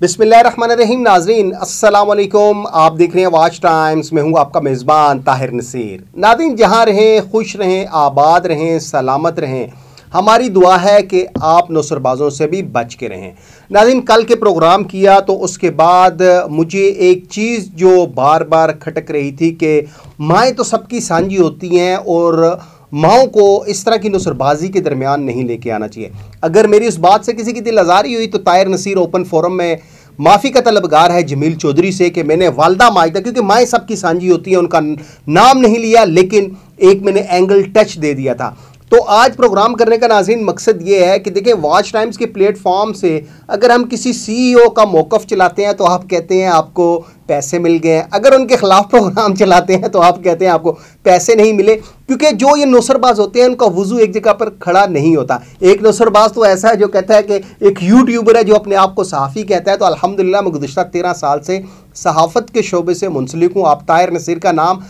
बिसमीम नाजरीन असलकुम आप देख रहे हैं वाच टाइम्स में हूँ आपका मेज़बान ताहिर नसीर नादिन जहाँ रहें खुश रहें आबाद रहें सलामत रहें हमारी दुआ है कि आप नौसरबाजों से भी बच के रहें नाजिन कल के प्रोग्राम किया तो उसके बाद मुझे एक चीज़ जो बार बार खटक रही थी कि माएँ तो सबकी सांझी होती हैं और माओ को इस तरह की नुसरबाजी के दरमियान नहीं लेके आना चाहिए अगर मेरी उस बात से किसी की दिल आज़ारी हुई तो तायर नसीर ओपन फोरम में माफ़ी का तलबगार है जमील चौधरी से कि मैंने वालदा माजदा क्योंकि माएँ सबकी सांझी होती हैं उनका नाम नहीं लिया लेकिन एक मैंने एंगल टच दे दिया था तो आज प्रोग्राम करने का नाजीन मकसद ये है कि देखिए वॉच टाइम्स के प्लेटफॉर्म से अगर हम किसी सीईओ e का मौक़ चलाते हैं तो आप कहते हैं आपको पैसे मिल गए हैं अगर उनके ख़िलाफ़ प्रोग्राम चलाते हैं तो आप कहते हैं आपको पैसे नहीं मिले क्योंकि जो ये नौसरबाज होते हैं उनका वज़ू एक जगह पर खड़ा नहीं होता एक नौसरबाज तो ऐसा है जो कहता है कि एक यूट्यूबर है जो अपने आप को सहाफ़ी कहता है तो अलहमदिल्ला मैं गुजशत तेरह साल से सहाफ़त के शोबे से मुंसलिक हूँ आप तायर नसीर का नाम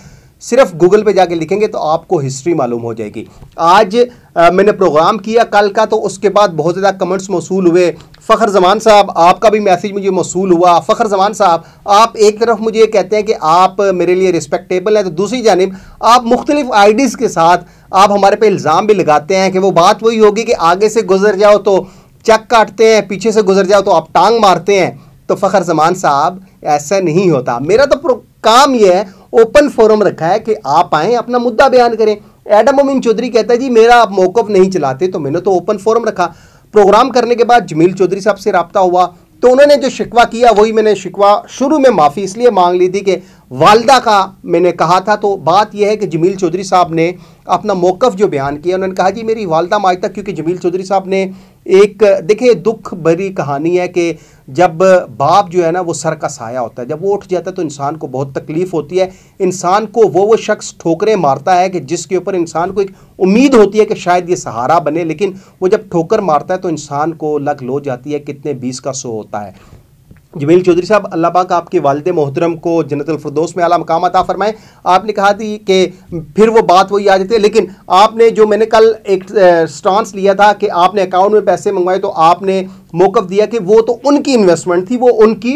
सिर्फ गूगल पे जाके लिखेंगे तो आपको हिस्ट्री मालूम हो जाएगी आज आ, मैंने प्रोग्राम किया कल का तो उसके बाद बहुत ज़्यादा कमेंट्स मौसू हुए फ़खर जमान साहब आपका भी मैसेज मुझे मौसू हुआ फ़खर जमान साहब आप एक तरफ मुझे कहते हैं कि आप मेरे लिए रिस्पेक्टेबल हैं तो दूसरी जानब आप मुख्तलिफ़ आईडीज़ के साथ आप हमारे पे इल्ज़ाम भी लगाते हैं कि वो बात वही होगी कि आगे से गुजर जाओ तो चक काटते हैं पीछे से गुजर जाओ तो आप टांग मारते हैं तो फ़खर जमान साहब ऐसा नहीं होता मेरा तो काम यह है ओपन फोरम रखा है कि आप आएँ अपना मुद्दा बयान करें एडम मोमिन चौधरी कहता है जी मेरा आप मौकफ नहीं चलाते तो मैंने तो ओपन फोरम रखा प्रोग्राम करने के बाद जमील चौधरी साहब से रबता हुआ तो उन्होंने जो शिकवा किया वही मैंने शिकवा शुरू में माफ़ी इसलिए मांग ली थी कि वालदा का मैंने कहा था तो बात यह है कि जमील चौधरी साहब ने अपना मौक़ जो बयान किया उन्होंने कहा जी मेरी वालदा माज तक क्योंकि जमील चौधरी साहब ने एक देखिए दुख भरी कहानी है कि जब बाप जो है ना वो सर का साया होता है जब वो उठ जाता है तो इंसान को बहुत तकलीफ़ होती है इंसान को वो वो शख्स ठोकरें मारता है कि जिसके ऊपर इंसान को एक उम्मीद होती है कि शायद ये सहारा बने लेकिन वो जब ठोकर मारता है तो इंसान को लग लो जाती है कितने बीस का सो होता है जमील चौधरी साहब अल्लाह पाक आपके वालद मोहतरम को जन्नतफरदोस में अला मकाम अता फरमाए आपने कहा थी कि फिर वो बात वही आ जाती है लेकिन आपने जो मैंने कल एक स्टांस लिया था कि आपने अकाउंट में पैसे मंगवाए तो आपने मौक़ दिया कि वो तो उनकी इन्वेस्टमेंट थी वो उनकी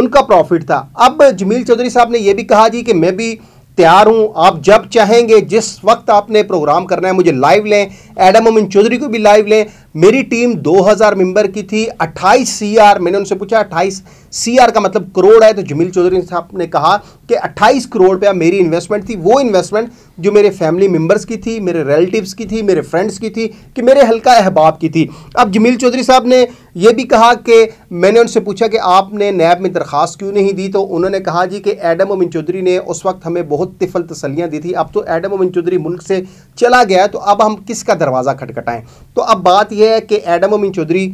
उनका प्रॉफिट था अब जमील चौधरी साहब ने यह भी कहा जी कि मैं भी तैयार हूँ आप जब चाहेंगे जिस वक्त आपने प्रोग्राम करना है मुझे लाइव लें एडम मोमिन चौधरी को भी लाइव लें मेरी टीम 2000 मेंबर की थी 28 सीआर मैंने उनसे पूछा 28 सीआर का मतलब करोड़ है तो जमील चौधरी साहब ने कहा कि 28 करोड़ रुपया मेरी इन्वेस्टमेंट थी वो इन्वेस्टमेंट जो मेरे फैमिली मेंबर्स की थी मेरे रिलेटिव्स की थी मेरे फ्रेंड्स की थी कि मेरे हल्का अहबाब की थी अब जमील चौधरी साहब ने यह भी कहा कि मैंने उनसे पूछा कि आपने नैब में दरख्वास्त क्यों नहीं दी तो उन्होंने कहा जी कि एडम ओमिन चौधरी ने उस वक्त हमें बहुत तिफल तसलियाँ दी थी अब तो एडम ओमिन चौधरी मुल्क से चला गया तो अब हम किसका दरवाज़ा खटखटाएं तो अब बात यह है कि एडम अमीन चौधरी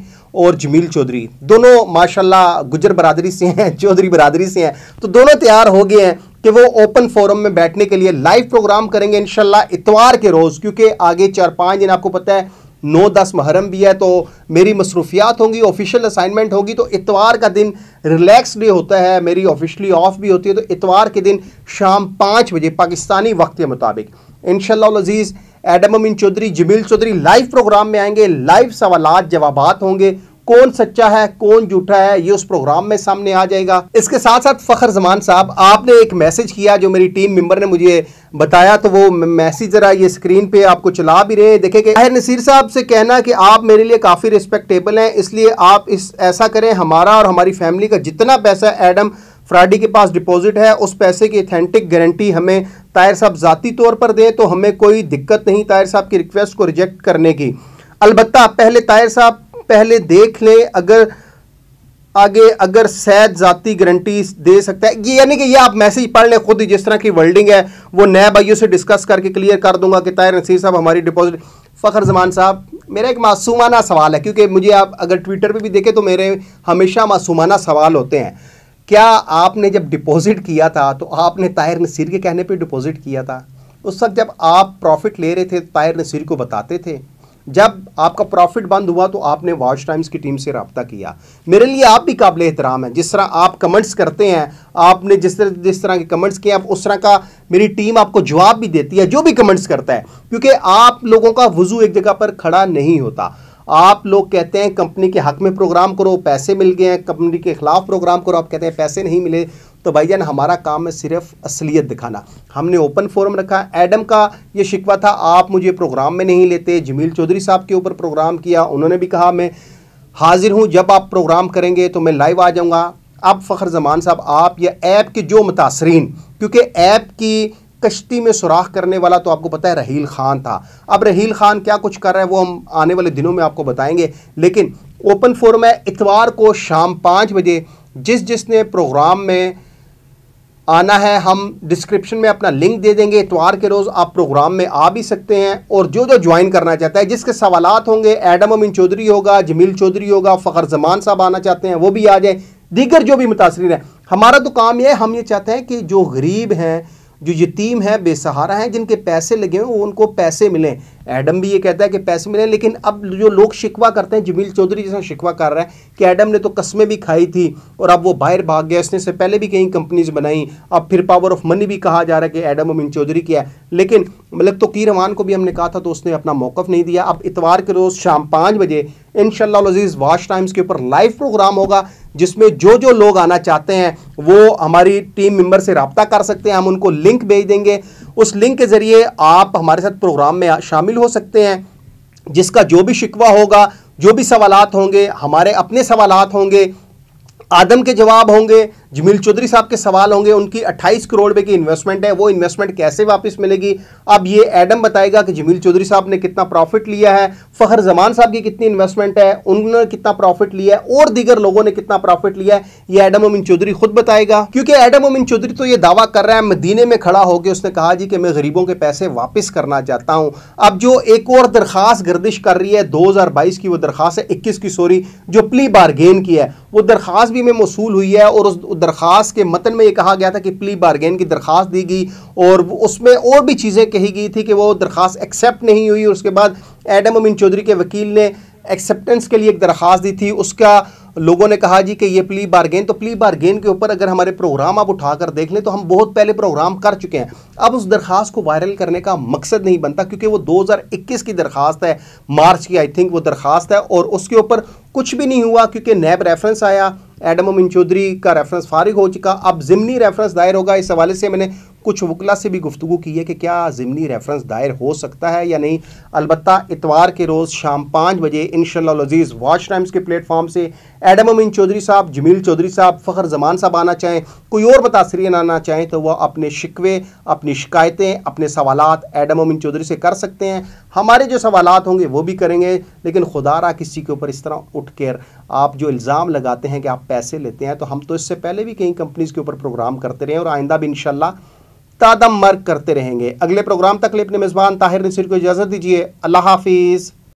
और जमील चौधरी दोनों माशाल्लाह गुजर बरादरी से हैं चौधरी बरादरी से हैं तो दोनों तैयार हो गए हैं कि वो ओपन फोरम में बैठने के लिए लाइव प्रोग्राम करेंगे इन इतवार के रोज़ क्योंकि आगे चार पाँच दिन आपको पता है नौ दस मुहर्रम भी है तो मेरी मसरूफियात होंगी ऑफिशियल असाइनमेंट होगी तो इतवार का दिन रिलैक्स डे होता है मेरी ऑफिशली ऑफ भी होती है तो इतवार के दिन शाम पाँच बजे पाकिस्तानी वक्त के मुताबिक इनशाला एडम अमीन चौधरी जमील चौधरी लाइव प्रोग्राम में आएंगे लाइव सवाल जवाब होंगे कौन सच्चा है कौन झूठा है ये उस प्रोग्राम में सामने आ जाएगा इसके साथ साथ फ़खर जमान साहब आपने एक मैसेज किया जो मेरी टीम मेंबर ने मुझे बताया तो वो मैसेज ज़रा ये स्क्रीन पे आपको चला भी रहे देखे कि अहर नसीर साहब से कहना कि आप मेरे लिए काफ़ी रिस्पेक्टेबल हैं इसलिए आप इस ऐसा करें हमारा और हमारी फैमिली का जितना पैसा एडम फ्राइडे के पास डिपॉजिट है उस पैसे की अथेंटिक गारंटी हमें तायर साहब ज़ाती तौर पर दें तो हमें कोई दिक्कत नहीं तायर साहब की रिक्वेस्ट को रिजेक्ट करने की अलबत् पहले तायर साहब पहले देख लें अगर आगे अगर सैद जाती गारंटी दे सकता है ये यानी कि ये आप मैसेज पढ़ लें खुद ही जिस तरह की वर्ल्डिंग है वो नए भाइयों से डिस्कस करके क्लियर कर दूंगा कि तायर नसीर साहब हमारी डिपॉजिट फ़खर जमान साहब मेरा एक मासूमाना सवाल है क्योंकि मुझे आप अगर ट्विटर पे भी देखें तो मेरे हमेशा मासूमाना सवाल होते हैं क्या आपने जब डिपॉजिट किया था तो आपने ताहिर नसीर के कहने पे डिपॉजिट किया था उस वक्त जब आप प्रॉफिट ले रहे थे तो नसीर को बताते थे जब आपका प्रॉफिट बंद हुआ तो आपने वॉच टाइम्स की टीम से रबता किया मेरे लिए आप भी काबिल एहतराम हैं जिस तरह आप कमेंट्स करते हैं आपने जिस तरह जिस तरह के कमेंट्स किए आप उस तरह का मेरी टीम आपको जवाब भी देती है जो भी कमेंट्स करता है क्योंकि आप लोगों का वजू एक जगह पर खड़ा नहीं होता आप लोग कहते हैं कंपनी के हक में प्रोग्राम करो पैसे मिल गए हैं कंपनी के खिलाफ प्रोग्राम करो आप कहते हैं पैसे नहीं मिले तो भाईजान हमारा काम है सिर्फ असलियत दिखाना हमने ओपन फोरम रखा एडम का ये शिकवा था आप मुझे प्रोग्राम में नहीं लेते जमील चौधरी साहब के ऊपर प्रोग्राम किया उन्होंने भी कहा मैं हाजिर हूँ जब आप प्रोग्राम करेंगे तो मैं लाइव आ जाऊँगा अब फ़खर जमान साहब आप या ऐप के जो मुतासरीन क्योंकि ऐप की कश्ती में सुराख करने वाला तो आपको पता है रहील खान था अब रहील खान क्या कुछ कर रहा है वो हम आने वाले दिनों में आपको बताएंगे लेकिन ओपन फोरम है इतवार को शाम पाँच बजे जिस जिसने प्रोग्राम में आना है हम डिस्क्रिप्शन में अपना लिंक दे देंगे इतवार के रोज़ आप प्रोग्राम में आ भी सकते हैं और जो जो ज्वाइन करना चाहता है जिसके सवालत होंगे एडम अमीन चौधरी होगा जमील चौधरी होगा फ़खर जमान साहब आना चाहते हैं वो भी आ जाए दीगर जो भी मुतासरी हैं हमारा तो काम यह हम ये चाहते हैं कि जो गरीब हैं जो यतीम है बेसहारा हैं जिनके पैसे लगे हुए उनको पैसे मिलें एडम भी ये कहता है कि पैसे मिले लेकिन अब जो लोग शिकवा करते हैं जमील चौधरी जैसा शिकवा कर रहा है कि एडम ने तो कस्में भी खाई थी और अब वो बाहर भाग गया उसने से पहले भी कई कंपनीज बनाई अब फिर पावर ऑफ मनी भी कहा जा रहा है कि एडम अमीन चौधरी किया है लेकिन मतलब तो की रमान को भी हमने कहा था तो उसने अपना मौकफ नहीं दिया अब इतवार के रोज़ शाम पाँच बजे इन शजीज़ वाश टाइम्स के ऊपर लाइव प्रोग्राम होगा जिसमें जो जो लोग आना चाहते हैं वो हमारी टीम मेंबर से रबता कर सकते हैं हम उनको लिंक भेज देंगे उस लिंक के ज़रिए आप हमारे साथ प्रोग्राम में शामिल हो सकते हैं जिसका जो भी शिकवा होगा जो भी सवालत होंगे हमारे अपने सवालत होंगे आदम के जवाब होंगे जमील चौधरी साहब के सवाल होंगे उनकी 28 करोड़ रुपए की इन्वेस्टमेंट है वो इन्वेस्टमेंट कैसे वापस मिलेगी अब ये एडम बताएगा कि जमील चौधरी साहब ने कितना प्रॉफिट लिया है फखर जमान साहब की कितनी इन्वेस्टमेंट है उन्होंने कितना प्रॉफिट लिया है और दीगर लोगों ने कितना प्रॉफिट लिया है ये एडम उमिन चौधरी खुद बताएगा क्योंकि एडम उमिन चौधरी तो ये दावा कर रहा है मदीने में खड़ा होकर उसने कहा जी कि मैं गरीबों के पैसे वापस करना चाहता हूँ अब जो एक और दरखास्त गर्दिश कर रही है दो की वो दरखास्त है इक्कीस की सॉरी जो प्ली बारगेन की है वो दरखास्त भी में मौसू हुई है और उस दरखास्त के मतन में ये कहा गया था कि प्ली बारगेन की दरखास्त दी गई और उसमें और भी चीज़ें कही गई थी कि वो दरखास्त एक्सेप्ट नहीं हुई और उसके बाद एडम अमीन चौधरी के वकील ने एक्सेप्टेंस के लिए एक दरख्वास्त दी थी उसका लोगों ने कहा जी कि ये प्ली बारगेन तो प्ली बारगेन के ऊपर अगर हमारे प्रोग्राम आप उठाकर देख लें तो हम बहुत पहले प्रोग्राम कर चुके हैं अब उस दरखास्त को वायरल करने का मकसद नहीं बनता क्योंकि वो 2021 की दरख्वास्त है मार्च की आई थिंक वो दरख्वास्त है और उसके ऊपर कुछ भी नहीं हुआ क्योंकि नैब रेफरेंस आया एडम मोमिन चौधरी का रेफरेंस फारिग हो चुका अब ज़िमनी रेफरेंस दायर होगा इस हवाले से मैंने कुछ वकला से भी गुफ्तु की है कि क्या ज़मनी रेफरेंस दायर हो सकता है या नहीं अलबत् इतवार के रोज़ शाम पाँच बजे इन शजीज़ वॉच टाइम्स के प्लेटफॉर्म से एडम अमीन चौधरी साहब जमील चौधरी साहब फ़खर जमान साहब आना चाहें कोई और मुतासरीन आना चाहें तो वह अपने शिकवे अपनी शिकायतें अपने सवाल एडम अमीन चौधरी से कर सकते हैं हमारे जो सवाल होंगे वो भी करेंगे लेकिन खुदा रहा किसी के ऊपर इस तरह उठ कर आप जो इल्ज़ाम लगाते हैं कि आप पैसे लेते हैं तो हम तो इससे पहले भी कई कंपनीज़ के ऊपर प्रोग्राम करते रहे हैं और आइंदा भी इन तादम मर्क करते रहेंगे अगले प्रोग्राम तक लिए अपने मेज़बान ताहिर नसीर को इजाज़त दीजिए अल्लाह हाफिज़